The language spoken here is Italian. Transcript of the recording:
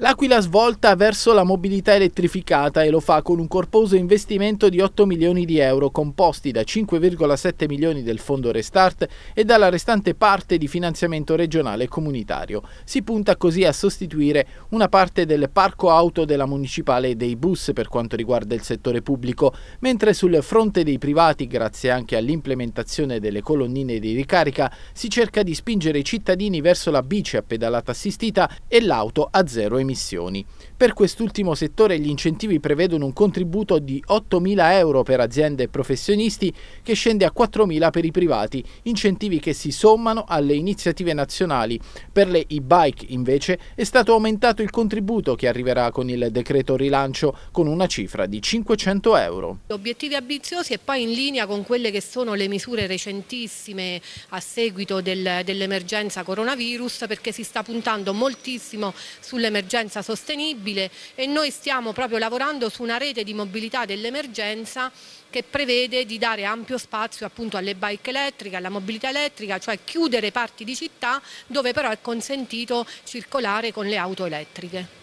L'Aquila svolta verso la mobilità elettrificata e lo fa con un corposo investimento di 8 milioni di euro, composti da 5,7 milioni del fondo Restart e dalla restante parte di finanziamento regionale e comunitario. Si punta così a sostituire una parte del parco auto della municipale e dei bus per quanto riguarda il settore pubblico, mentre sul fronte dei privati, grazie anche all'implementazione delle colonnine di ricarica, si cerca di spingere i cittadini verso la bici a pedalata assistita e l'auto a zero emissioni emissioni. Per quest'ultimo settore gli incentivi prevedono un contributo di 8.000 euro per aziende e professionisti che scende a 4.000 per i privati, incentivi che si sommano alle iniziative nazionali. Per le e-bike invece è stato aumentato il contributo che arriverà con il decreto rilancio con una cifra di 500 euro. Obiettivi ambiziosi e poi in linea con quelle che sono le misure recentissime a seguito del, dell'emergenza coronavirus perché si sta puntando moltissimo sull'emergenza dell'emergenza sostenibile e noi stiamo proprio lavorando su una rete di mobilità dell'emergenza che prevede di dare ampio spazio appunto alle bike elettriche, alla mobilità elettrica, cioè chiudere parti di città dove però è consentito circolare con le auto elettriche.